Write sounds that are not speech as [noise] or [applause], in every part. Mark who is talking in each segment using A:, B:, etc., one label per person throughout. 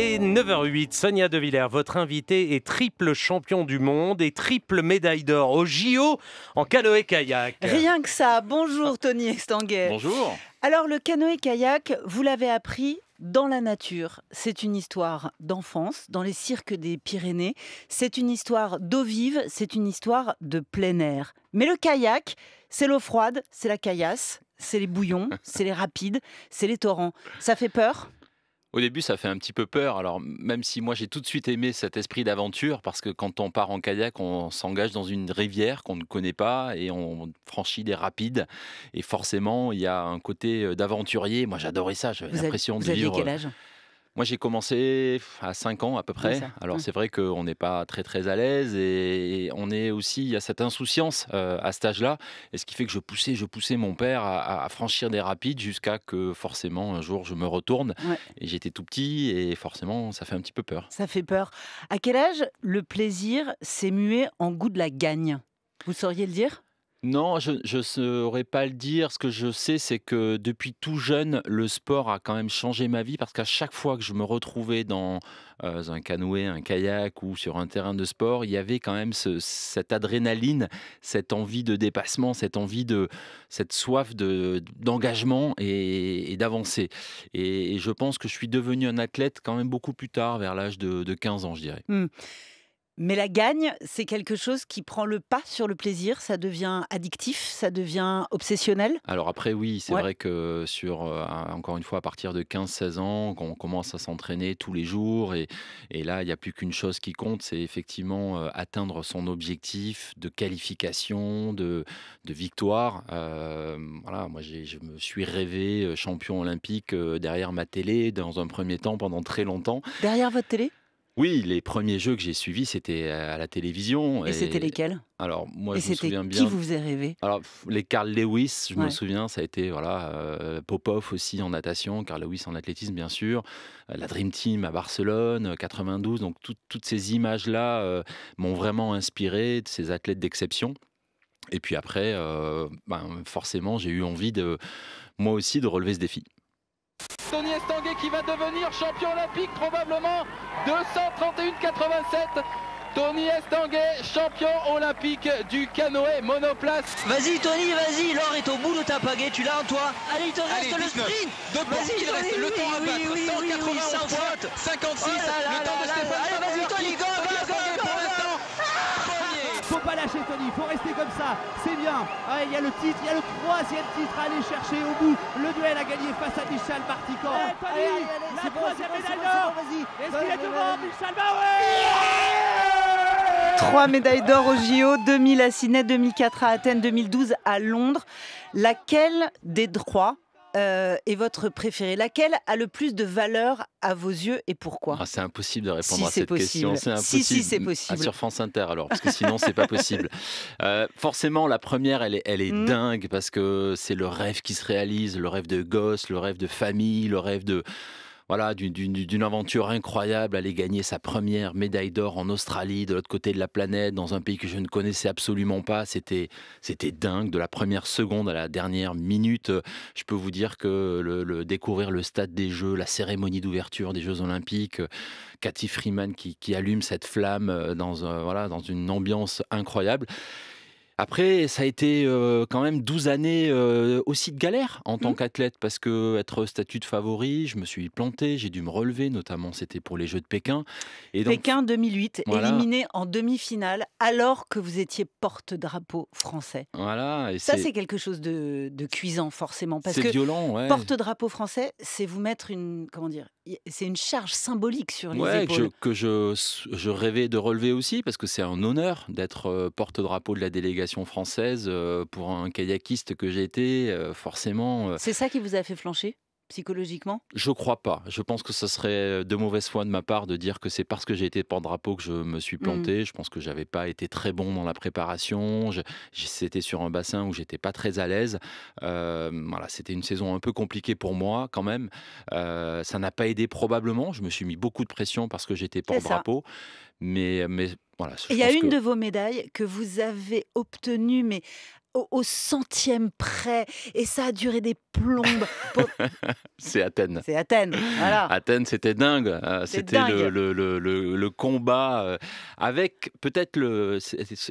A: Et 9h08, Sonia De Villers, votre invitée est triple champion du monde et triple médaille d'or au JO en canoë-kayak. Rien
B: que ça. Bonjour ah. Tony Estanguet. Bonjour. Alors le canoë-kayak, vous l'avez appris dans la nature. C'est une histoire d'enfance, dans les cirques des Pyrénées. C'est une histoire d'eau vive, c'est une histoire de plein air. Mais le kayak, c'est l'eau froide, c'est la caillasse, c'est les bouillons, [laughs] c'est les rapides, c'est les torrents. Ça fait peur
A: au début, ça fait un petit peu peur. Alors, même si moi j'ai tout de suite aimé cet esprit d'aventure, parce que quand on part en kayak, on s'engage dans une rivière qu'on ne connaît pas et on franchit des rapides. Et forcément, il y a un côté d'aventurier. Moi, j'adorais ça. J'avais l'impression de vivre. Quel âge moi, j'ai commencé à 5 ans à peu près. Alors, mmh. c'est vrai qu'on n'est pas très très à l'aise et on est aussi, il y a cette insouciance euh, à cet âge-là. Et ce qui fait que je poussais, je poussais mon père à, franchir des rapides jusqu'à que forcément un jour je me retourne. Et j'étais tout petit et forcément, ça fait un petit peu peur.
B: Ça fait peur. À quel âge le plaisir s'est mué en goût de la gagne Vous sauriez le dire
A: non, je ne saurais pas le dire. Ce que je sais, c'est que depuis tout jeune, le sport a quand même changé ma vie parce qu'à chaque fois que je me retrouvais dans euh, un canoë, un kayak ou sur un terrain de sport, il y avait quand même cette adrénaline, cette envie de dépassement, cette envie de, cette soif d'engagement et, d'avancer. Et, je pense que je suis devenu un athlète quand même beaucoup plus tard, vers l'âge de, 15 ans, je dirais.
B: Mmh. Mais la gagne, c'est quelque chose qui prend le pas sur le plaisir, ça devient addictif, ça devient obsessionnel.
A: Alors après, oui, c'est vrai que sur, euh, encore une fois, à partir de 15-16 ans, on commence à s'entraîner tous les jours, et, là, il n'y a plus qu'une chose qui compte, c'est effectivement euh, atteindre son objectif de qualification, de, victoire. Euh, voilà, moi, je me suis rêvé champion olympique derrière ma télé, dans un premier temps, pendant très longtemps.
B: Derrière votre télé
A: oui, les premiers jeux que j'ai suivis, c'était euh, à la télévision. Et, c'était lesquels Alors, moi, je me souviens bien. Qui vous faisait rêvé Alors, les Carl Lewis, je me souviens, ça a été, voilà, euh, Popov aussi en natation, Carl Lewis en athlétisme, bien sûr, euh, la Dream Team à Barcelone, 92. Donc, toutes ces images-là m'ont vraiment inspiré de ces athlètes d'exception. Et puis après, ben, forcément, j'ai eu envie de, moi aussi, de relever ce défi. Tony Estanguet qui va devenir champion olympique probablement 231-87 Tony Estanguet, champion olympique du canoë monoplace. Vas-y Tony, vas-y, l'or est au bout de ta pagaie, tu l'as en toi. Allez, il te reste le sprint. De vas-y, il reste le temps à battre. Oui, 56, le temps de Stéphane. vas-y Tony, il faut rester comme ça, c'est bien. il y a le titre, il y a le troisième titre à aller chercher au bout. Le duel a gagné face à Michel Martican. la troisième médaille d'or. Est-ce qu'il
B: est Trois médailles d'or au JO, 2000 à Sydney, 2004 à Athènes, 2012 à Londres. Laquelle des trois euh, et votre préférée Laquelle a le plus de valeur à vos yeux et pourquoi
A: ah, C'est impossible de répondre à cette question. C'est Si, c'est possible. sur France Inter alors, parce que sinon c'est pas possible. [laughs] Euh, forcément, la première, elle est, elle est mmh. dingue parce que c'est le rêve qui se réalise, le rêve de gosse, le rêve de famille, le rêve de voilà, d'une aventure incroyable, aller gagner sa première médaille d'or en Australie, de l'autre côté de la planète, dans un pays que je ne connaissais absolument pas. C'était dingue, de la première seconde à la dernière minute. Je peux vous dire que le, découvrir le stade des Jeux, la cérémonie d'ouverture des Jeux Olympiques, Cathy Freeman qui, allume cette flamme euh, dans, un, euh, voilà, dans une ambiance incroyable. Après, ça a été euh, quand même 12 années euh, aussi de galère en tant mmh. qu'athlète, parce que être statut de favori, je me suis planté, j'ai dû me relever, notamment c'était pour les Jeux de Pékin. Et Pékin 2008, éliminé
B: en demi-finale, alors que vous étiez porte-drapeau français.
A: Voilà. ça, c'est
B: quelque chose de, de cuisant, forcément. C'est violent, Porte-drapeau français, c'est vous mettre une, comment dire, c'est une charge symbolique sur les ouais,
A: Que, je, que je, rêvais de relever aussi, parce que c'est un honneur d'être euh, porte-drapeau de la délégation française euh, pour un kayakiste que j'ai été euh, forcément. C'est
B: ça qui vous a fait flancher psychologiquement
A: Je crois pas. Je pense que ce serait euh, de mauvaise foi de ma part de dire que c'est parce que j'ai été porte-drapeau que je me suis mm. planté. Je pense que j'avais pas été très bon dans la préparation. C'était sur un bassin où j'étais pas très à l'aise. Euh, voilà, c'était une saison un peu compliquée pour moi quand même. Euh, ça n'a pas aidé probablement. Je me suis mis beaucoup de pression parce que j'étais porte-drapeau. Mais, voilà, il y a une de
B: vos médailles que vous avez obtenue, mais au, centième près. Et ça a duré des plombes.
A: [laughs] c'est Athènes. C'est
B: Athènes. Voilà.
A: Athènes, c'était dingue. Euh, c'était le, le, le, le, combat euh, avec peut-être le.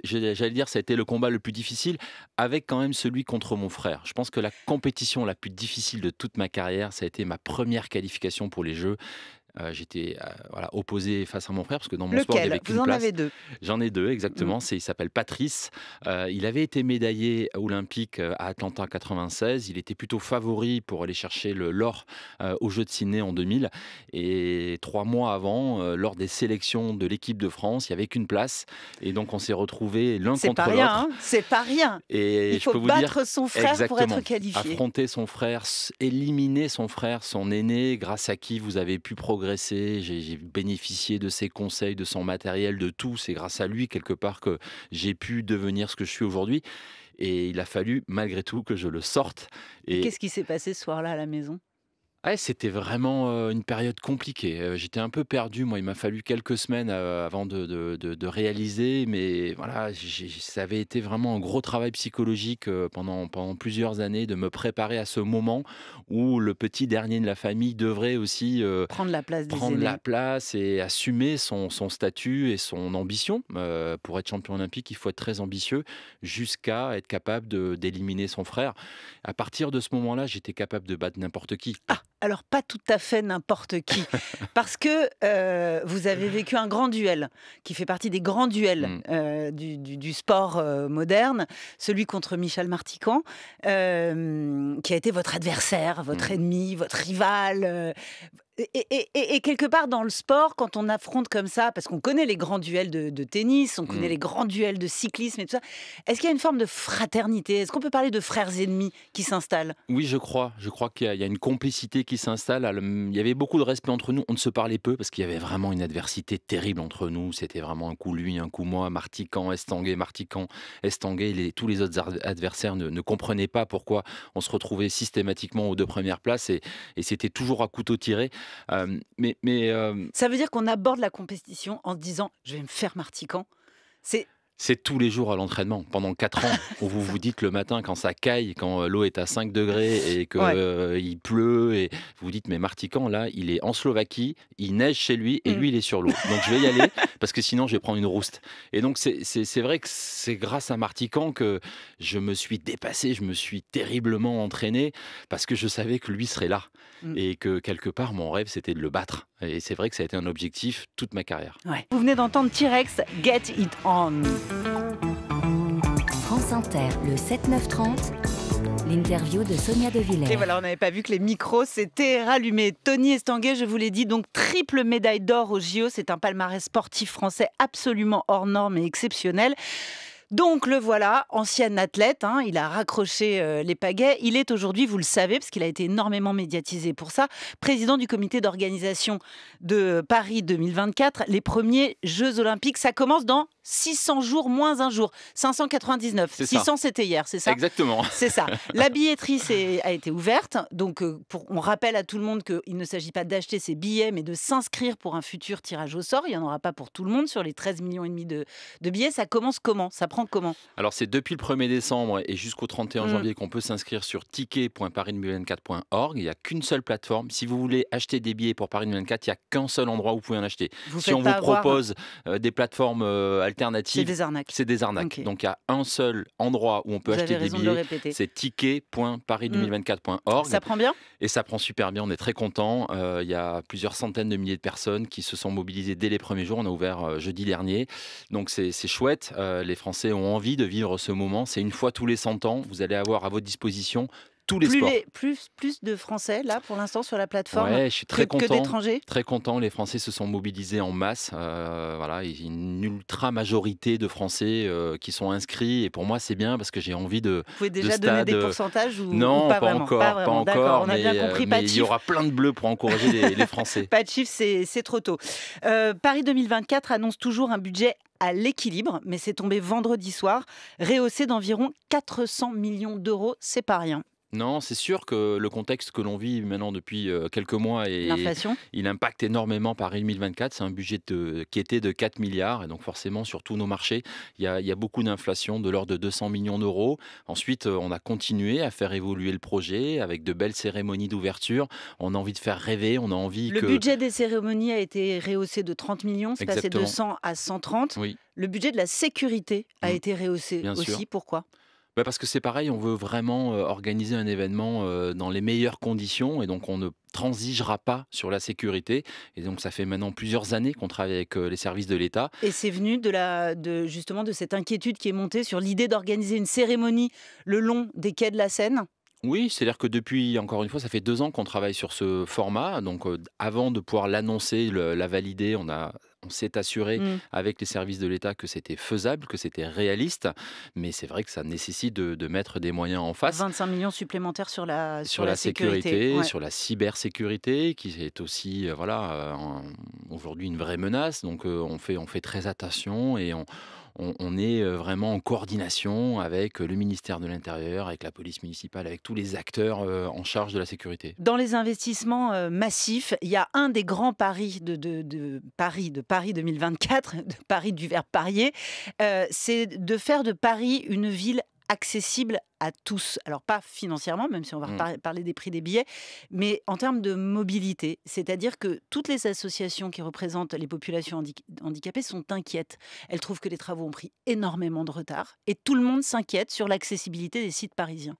A: J'allais dire, ça a été le combat le plus difficile avec quand même celui contre mon frère. Je pense que la compétition la plus difficile de toute ma carrière, ça a été ma première qualification pour les Jeux. Euh, j'étais euh, voilà, opposé face à mon frère parce que dans mon sport, il avait Vous en avez deux. J'en ai deux, exactement. Mmh. C'est Il s'appelle Patrice. Euh, il avait été médaillé olympique à Atlanta 96. Il était plutôt favori pour aller chercher le l'or aux Jeux de Ciné en 2000. Et trois mois avant, lors des sélections de l'équipe de France, il n'y avait qu'une place. Et donc, on s'est retrouvés l'un contre l'autre. Hein
B: C'est pas rien.
A: il faut battre son frère pour être qualifié. Affronter son frère, éliminer son frère, son aîné, grâce à qui vous avez pu progresser j'ai bénéficié de ses conseils, de son matériel, de tout. C'est grâce à lui, quelque part, que j'ai pu devenir ce que je suis aujourd'hui. Et il a fallu, malgré tout, que je le sorte. Et... Qu'est-ce qui
B: s'est passé ce soir-là à la maison
A: c'était vraiment une période compliquée. J'étais un peu perdu, moi. Il m'a fallu quelques semaines avant de, réaliser, mais voilà, ça avait été vraiment un gros travail psychologique pendant, pendant plusieurs années de me préparer à ce moment où le petit dernier de la famille devrait aussi prendre la place, la place et assumer son, son statut et son ambition. pour être champion olympique, il faut être très ambitieux jusqu'à être capable d'éliminer son frère. À partir de ce moment-là, j'étais capable de battre n'importe qui. Ah!
B: alors pas tout à fait n'importe qui, [laughs] parce que euh, vous avez vécu un grand duel qui fait partie des grands duels mm. euh, du, sport euh, moderne, celui contre Michel Martican, qui a été votre adversaire, votre mm. ennemi, votre rival, et, quelque part dans le sport, quand on affronte comme ça, parce qu'on connaît les grands duels de, tennis, on connaît mm. les grands duels de cyclisme et tout ça, est-ce qu'il y a une forme de fraternité Est-ce qu'on peut parler de frères ennemis qui s'installent
A: Oui, je crois. Je crois qu'il y, a une complicité qui s'installe. Mm, il y avait beaucoup de respect entre nous. On ne se parlait peu parce qu'il y avait vraiment une adversité terrible entre nous. C'était vraiment un coup lui, un coup moi, Martican, Estanguet, Martican, Estanguet. tous les autres adversaires ne, comprenaient pas pourquoi on se retrouvait systématiquement aux deux premières places et c'était toujours à couteau tiré. Euh, mais, euh, Ça veut
B: dire qu'on aborde la compétition en disant je vais me faire martican. C'est
A: c'est tous les jours à l'entraînement, pendant 4 ans, où vous vous dites le matin quand ça caille, quand euh, l'eau est à 5 degrés et qu'il euh, il pleut, et vous vous dites mais Martikan, là, il est en Slovaquie, il neige chez lui et mm. lui, il est sur l'eau. Donc je vais y aller parce que sinon, je vais prendre une rouste. Et donc c'est vrai que c'est grâce à Martikan que je me suis dépassé, je me suis terriblement entraîné parce que je savais que lui serait là mm. et que quelque part, mon rêve, c'était de le battre. Et c'est vrai que ça a été un objectif toute ma carrière.
B: Vous venez d'entendre T-Rex Get It On. France Inter, le 7-9-30. L'interview de Sonia De Villers. Et voilà, on n'avait pas vu que les micros s'étaient rallumés. Tony Estanguet, je vous l'ai dit, donc triple médaille d'or au JO. C'est un palmarès sportif français absolument hors norme et exceptionnel. Donc le voilà, ancien athlète, hein, il a raccroché euh, les pagaies. Il est aujourd'hui, vous le savez, parce qu'il a été énormément médiatisé pour ça, président du comité d'organisation de Paris 2024, les premiers Jeux Olympiques. Ça commence dans 600 jours moins un jour. 599. 600, c'était hier, c'est ça Exactement. [laughs] C'est ça. La billetterie a été ouverte. Donc, euh, pour, on rappelle à tout le monde qu'il ne s'agit pas d'acheter ses billets, mais de s'inscrire pour un futur tirage au sort. Il n'y en aura pas pour tout le monde sur les 13 millions et demi de, billets. Ça commence comment Ça prend
A: comment Alors, c'est depuis le 1er décembre et jusqu'au 31 mm. janvier qu'on peut s'inscrire sur ticket.paris2024.org. Il n'y a qu'une seule plateforme. Si vous voulez acheter des billets pour Paris 2024, il n'y a qu'un seul endroit où vous pouvez en acheter. si on vous propose euh, des plateformes alternatives, euh, c'est des arnaques. C'est des arnaques. Donc il y a un seul endroit où on peut acheter des billets. c'est ticket.paris2024.org. Mm. Ça prend bien Et ça prend super bien. On est très contents. Euh, il y a plusieurs centaines de milliers de personnes qui se sont mobilisées dès les premiers jours. On a ouvert euh, jeudi dernier. Donc c'est chouette. Euh, les Français ont envie de vivre ce moment. C'est une fois tous les 100 ans. Vous allez avoir à votre disposition
B: plus de Français, là, pour l'instant, sur la plateforme je suis très content.
A: Très content. Les Français se sont mobilisés en masse. Euh, voilà, il y a une ultra majorité de Français euh, qui sont inscrits. Et pour moi, c'est bien parce que j'ai envie de. Vous pouvez déjà donner des euh, pourcentages ou, Non, pas, encore, encore. On a bien compris. Mais il y aura plein de bleus pour encourager les, Français.
B: Pas de chiffres, c'est trop tôt. Paris 2024 annonce toujours un budget à l'équilibre, mais c'est tombé vendredi soir, Réhaussé d'environ 400 millions d'euros, c'est pas rien.
A: Non, c'est sûr que le contexte que l'on vit maintenant depuis euh, quelques mois et il impacte énormément Paris 2024. C'est un budget qui était de 4 milliards et donc forcément sur tous nos marchés, il y a, beaucoup d'inflation de l'ordre de 200 millions d'euros. Ensuite, euh, on a continué à faire évoluer le projet avec de belles cérémonies d'ouverture. On a envie de faire rêver, on a envie le que... Le budget
B: des cérémonies a été rehaussé de 30 millions, c'est passé de 100 à
A: 130. Oui.
B: Le budget de la sécurité a mmh. été
A: rehaussé aussi. Pourquoi bah parce que c'est pareil, on veut vraiment organiser un événement dans les meilleures conditions et donc on ne transigera pas sur la sécurité. Et donc ça fait maintenant plusieurs années qu'on travaille avec les services de l'État.
B: Et c'est venu de la, de, justement de cette inquiétude qui est montée sur l'idée d'organiser une cérémonie le long des quais de la Seine
A: oui, c'est-à-dire que depuis, encore une fois, ça fait deux ans qu'on travaille sur ce format. Donc, avant de pouvoir l'annoncer, la valider, on a on s'est assuré mm. avec les services de l'État que c'était faisable, que c'était réaliste. Mais c'est vrai que ça nécessite de, mettre des moyens en face.
B: 25 millions supplémentaires sur la, sur, la, sécurité, sur
A: la cybersécurité, qui est aussi, euh, voilà, euh, aujourd'hui une vraie menace. Donc euh, on fait, on fait très attention et on on, est euh, vraiment en coordination avec euh, le ministère de l'Intérieur, avec la police municipale, avec tous les acteurs euh, en charge de la sécurité. Dans
B: les investissements massifs, il y a un des grands paris de, Paris, de Paris 2024, [laughs] de Paris du verbe parier, c'est de faire de Paris une ville accessible à tous. Alors pas financièrement, même si on va mmh. parler des prix des billets, mais en termes de mobilité. C'est-à-dire que toutes les associations qui représentent les populations handicapées sont inquiètes. Elles trouvent que les travaux ont pris énormément de retard et tout le monde s'inquiète sur l'accessibilité des sites parisiens.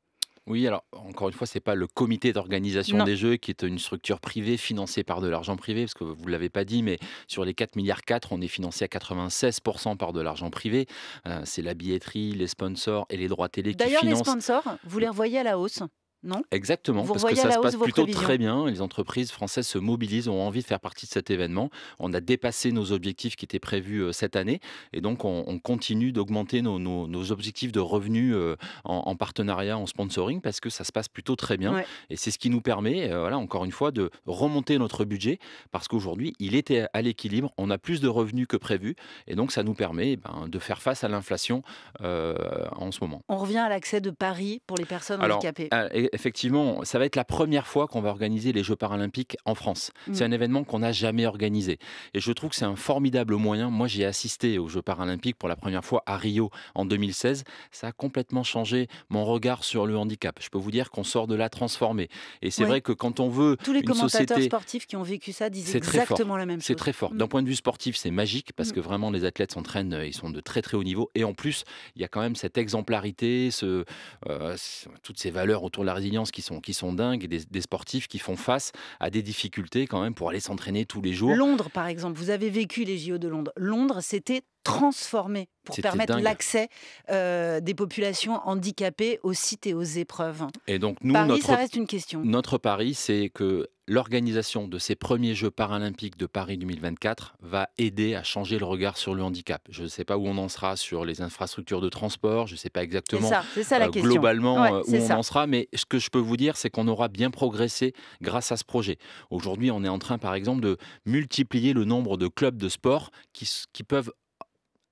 A: Oui, alors encore une fois, c'est pas le comité d'organisation des Jeux qui est une structure privée financée par de l'argent privé, parce que vous l'avez pas dit, mais sur les 4 milliards 4, on est financé à 96% par de l'argent privé. Euh, c'est la billetterie, les sponsors et les droits télé qui financent. D'ailleurs, les
B: sponsors, vous les revoyez à la hausse non
A: Exactement, parce que ça se passe plutôt très bien. Les entreprises françaises se mobilisent, ont envie de faire partie de cet événement. On a dépassé nos objectifs qui étaient prévus euh, cette année et donc on, continue d'augmenter nos, objectifs de revenus euh, en, partenariat, en sponsoring, parce que ça se passe plutôt très bien. Et c'est ce qui nous permet, euh, voilà, encore une fois, de remonter notre budget, parce qu'aujourd'hui, il était à l'équilibre, on a plus de revenus que prévu, et donc ça nous permet eh ben, de faire face à l'inflation en ce moment.
B: On revient à l'accès de Paris pour les personnes handicapées
A: effectivement, ça va être la première fois qu'on va organiser les Jeux paralympiques en France. Mm. C'est un événement qu'on n'a jamais organisé. Et je trouve que c'est un formidable moyen. Moi, j'ai assisté aux Jeux paralympiques pour la première fois à Rio en 2016. Ça a complètement changé mon regard sur le handicap. Je peux vous dire qu'on sort de là transformé. Et c'est vrai que quand on veut... Tous les commentateurs
B: sportifs qui ont vécu ça disent exactement la même chose. C'est
A: très fort. Mm. D'un point de vue sportif, c'est magique parce mm. que vraiment, les athlètes s'entraînent, euh, ils sont de très très haut niveau. Et en plus, il y a quand même cette exemplarité, ce, euh, toutes ces valeurs autour de la résilience qui sont, qui sont dingues des, des, sportifs qui font face à des difficultés quand même pour aller s'entraîner tous les jours. Londres,
B: par exemple, vous avez vécu les JO de Londres. Londres, c'était transformé pour permettre l'accès euh, des populations handicapées aux sites et aux épreuves.
A: Et donc nous, notre, ça reste une question. Notre pari, c'est que l'organisation de ces premiers Jeux paralympiques de Paris 2024 va aider à changer le regard sur le handicap. Je ne sais pas où on en sera sur les infrastructures de transport, je ne sais pas exactement euh, globalement euh, où on en sera, mais ce que je peux vous dire, c'est qu'on aura bien progressé grâce à ce projet. Aujourd'hui, on est en train, par exemple, de multiplier le nombre de clubs de sport qui, qui peuvent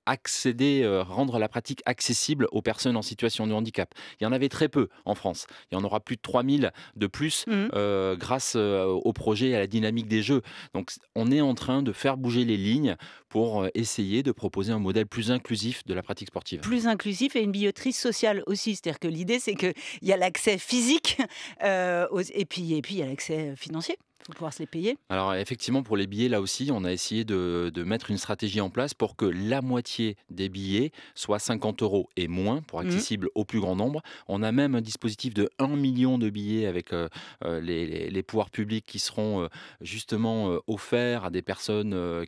A: accéder, euh, rendre la pratique accessible aux personnes en situation de handicap. Il y en avait très peu en France. Il y en aura plus de 3000 de plus mmh. euh, grâce euh, au projet et à la dynamique des jeux. Donc on est en train de faire bouger les lignes pour essayer de proposer un modèle plus inclusif de la pratique sportive.
B: Plus inclusif et une billetterie sociale aussi. C'est-à-dire que l'idée, c'est qu'il y a l'accès physique et puis, et puis il y a l'accès financier pour pouvoir se les payer
A: Alors effectivement, pour les billets, là aussi, on a essayé de, mettre une stratégie en place pour que la moitié des billets soit 50 euros et moins, pour mhm. accessible au plus grand nombre. On a même un dispositif de 1 million de billets avec euh, euh, les, pouvoirs publics qui seront euh, justement offerts à des personnes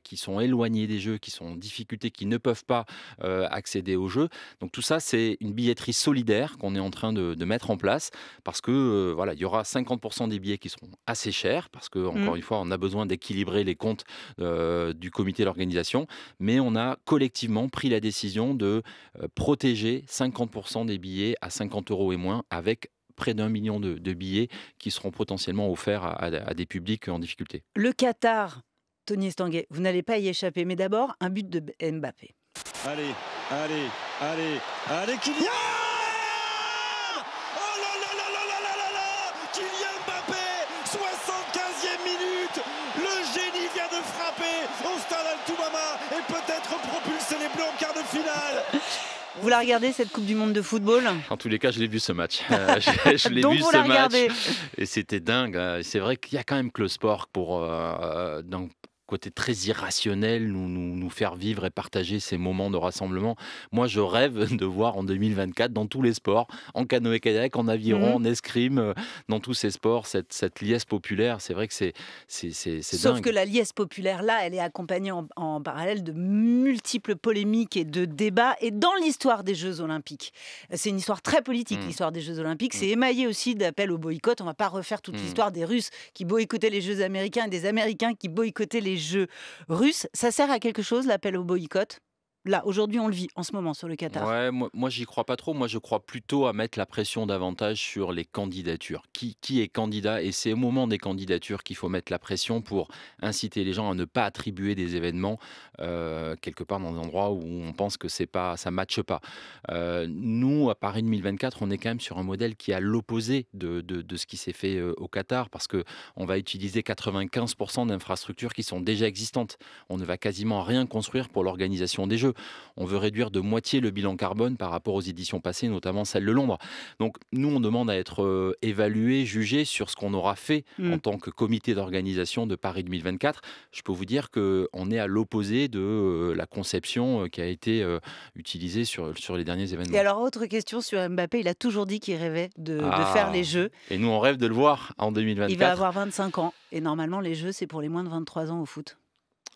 A: qui sont éloignées des jeux, qui sont en difficulté, qui ne peuvent pas accéder aux jeux. Donc tout ça, c'est une billetterie solidaire qu'on est en train de, de, mettre en place parce que voilà, il y aura 50% des billets qui seront assez chers parce parce que, encore mmh. une fois, on a besoin d'équilibrer les comptes du comité de l'organisation. Mais on a collectivement pris la décision de protéger 50% des billets à 50 euros et moins avec près d'un million de, billets qui seront potentiellement offerts à, des publics en difficulté.
B: Le Qatar, Tony Estanguet, vous n'allez pas y échapper, mais d'abord un but de Mbappé.
A: Allez, allez, allez, allez, Kylian propulser les Bleus en quart de finale.
B: Vous la regardez cette Coupe du Monde de football
A: En tous les cas, je l'ai vu ce match. [laughs] Euh, je, l'ai vu ce match. Et c'était dingue. Hein. C'est vrai qu'il y a quand même que le sport pour, euh, euh, côté très irrationnel, nous, nous, faire vivre et partager ces moments de rassemblement. Moi, je rêve [laughs] de voir en 2024 dans tous les sports, en canoë-kayak, en aviron, mhm. en escrime, euh, dans tous ces sports, cette, cette liesse populaire. C'est vrai que c'est Sauf que
B: la liesse populaire, là, elle est accompagnée en, parallèle de multiples polémiques et de débats. Et dans l'histoire des Jeux Olympiques, c'est une histoire très politique, mm. l'histoire des Jeux Olympiques. Mm. C'est émaillé aussi d'appels au boycott. On ne va pas refaire toute mm. l'histoire des Russes qui boycottaient les Jeux américains et des Américains qui boycottaient les jeux russes. Ça sert à quelque chose l'appel au boycott là, aujourd'hui, on le vit en ce moment sur le Qatar.
A: Ouais, moi, je j'y crois pas trop. Moi, je crois plutôt à mettre la pression davantage sur les candidatures. Qui, qui est candidat Et c'est au moment des candidatures qu'il faut mettre la pression pour inciter les gens à ne pas attribuer des événements euh, quelque part dans un endroit où on pense que c'est pas, ça matche pas. Euh, nous, à Paris 2024, on est quand même sur un modèle qui est à l'opposé de, de, ce qui s'est fait euh, au Qatar parce que on va utiliser 95% d'infrastructures qui sont déjà existantes. On ne va quasiment rien construire pour l'organisation des Jeux on veut réduire de moitié le bilan carbone par rapport aux éditions passées, notamment celle de Londres. Donc nous, on demande à être euh, évalué, jugé sur ce qu'on aura fait mm. en tant que comité d'organisation de Paris 2024. Je peux vous dire qu'on est à l'opposé de euh, la conception euh, qui a été utilisée sur, sur les derniers événements. Et
B: alors, autre question sur Mbappé, il a toujours dit qu'il rêvait de, de, ah. faire les Jeux.
A: Et nous, on rêve de le voir en 2024. Il va avoir
B: 25 ans. Et normalement, les Jeux, c'est pour les moins de 23 ans au foot.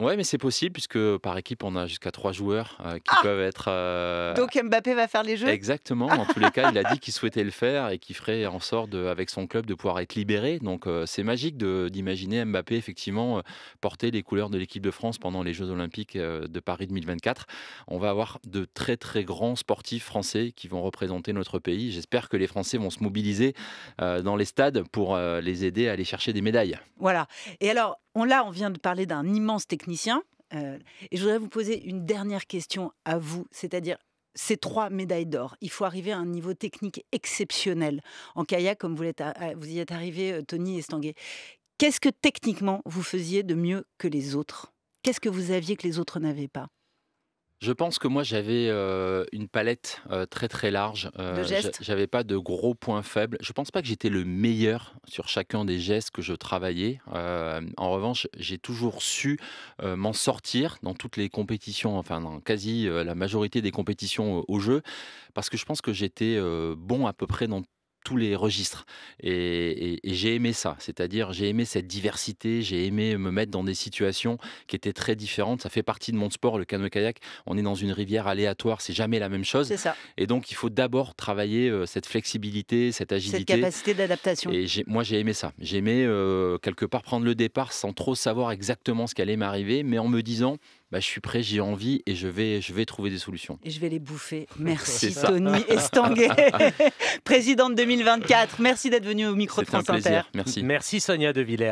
A: Oui, mais c'est possible puisque par équipe, on a jusqu'à trois joueurs euh, qui ah peuvent être. Euh, Donc
B: Mbappé va faire les jeux
A: Exactement. En tous les cas, il a dit qu'il souhaitait le faire et qu'il ferait en sorte, avec son club, de pouvoir être libéré. Donc euh, c'est magique d'imaginer Mbappé, effectivement, porter les couleurs de l'équipe de France pendant les Jeux Olympiques de Paris 2024. On va avoir de très, très grands sportifs français qui vont représenter notre pays. J'espère que les Français vont se mobiliser dans les stades pour les aider à aller chercher des médailles.
B: Voilà. Et alors, là, on vient de parler d'un immense technicien. Euh, et je voudrais vous poser une dernière question à vous, c'est-à-dire ces trois médailles d'or. Il faut arriver à un niveau technique exceptionnel en kayak, comme vous, euh, euh, vous y êtes arrivé, Tony Estanguet. Qu'est-ce que techniquement vous faisiez de mieux que les autres Qu'est-ce que vous aviez que les autres n'avaient pas
A: je pense que moi j'avais une palette très très large. j'avais pas de gros points faibles. Je pense pas que j'étais le meilleur sur chacun des gestes que je travaillais. en revanche, j'ai toujours su m'en sortir dans toutes les compétitions, enfin dans quasi la majorité des compétitions au jeu, parce que je pense que j'étais bon à peu près dans tous les registres. Et, j'ai aimé ça, c'est-à-dire j'ai aimé cette diversité, j'ai aimé me mettre dans des situations qui étaient très différentes. Ça fait partie de mon sport, le canoë-kayak. On est dans une rivière aléatoire, c'est jamais la même chose. Et donc il faut d'abord travailler euh, cette flexibilité, cette agilité. Cette capacité d'adaptation. Et moi j'ai aimé ça. J'aimais euh, quelque part prendre le départ sans trop savoir exactement ce qui allait m'arriver, mais en me disant bah, je suis prêt, j'ai envie et je vais, je vais trouver des solutions.
B: Et je vais les bouffer. [laughs] Merci Tony [laughs] Estanguet, [laughs] présidente 2024. Merci d'être venu au micro de France Inter. Merci.
A: Merci Sonia De Villers.